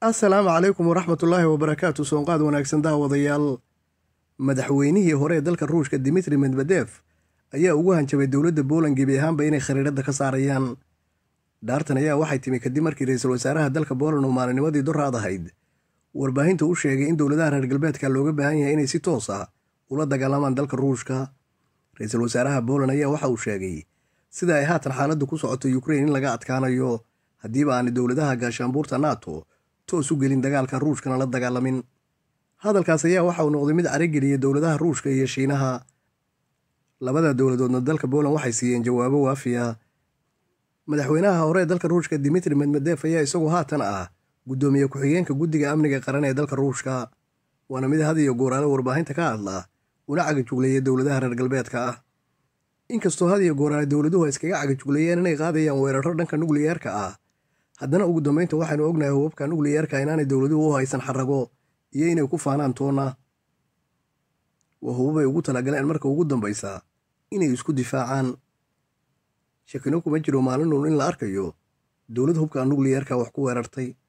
asalaamu calaykum waraxmatullaahi wabarakaatu soonqaad wanaagsan daawadayaal madaxweynihii hore ee dalka ruushka dimitri medvedef ayaa ugu hanjabay dowladda booland gebi ahaanba inay khariiradda ka saarayaan dhaartan ayaa waxay timi kadib markii ra-iisul wasaaraha dalka booland oo maalinimadii doraad ahayd warbaahinta u sheegay in dowladaha reer galbeedka looga baahan yahay inay si toos ah ula dagaalamaan dalka ruushka ra-iisul wasaaraha booland ayaa waxa uu sheegay sida ay haatan xaaladdu ku socoto ukrain in laga adkaanayo haddiiba aani dowladaha gaashaanbuurta nato toos u gelin dagaalka ruushkana la dagaalamin hadalkaas ayaa waxa uu noqday mid carageliyay dowladaha ruushka iyo shiinaha labada dowladoodna dalka boland waxay siiyeen jawaabo waafiya madaxweynaha hore ee dalka ruushka dimitri medmedeef ayaa isagu haatan ah guddoomiye ku-xigeenka guddiga amniga qaran ee dalka ruushka waana mid had iyo gooraale warbaahinta ka hadla una cagajugleeya dowladaha reer galbeedka ah inkastoo had iyo gooraale dowladuhu ay iskaga cagajugleeyeen inay qaadayaan weeraro dhanka nukliyerka ah haddana ugu dambeynta waxaynu ognahay hubabkan ugliyarka inaanay dowladuhu u haysan xarago iyo inay ku faanaan toona waa hubabay ugu talagaleen marka ugu dambaysa inay isku difaacaan shakino kuma jiro maalin uun in la arkayo dowlad hubka nugliyarka wax ku weerartay